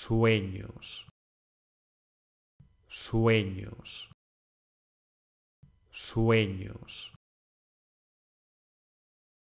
sueños, sueños, sueños.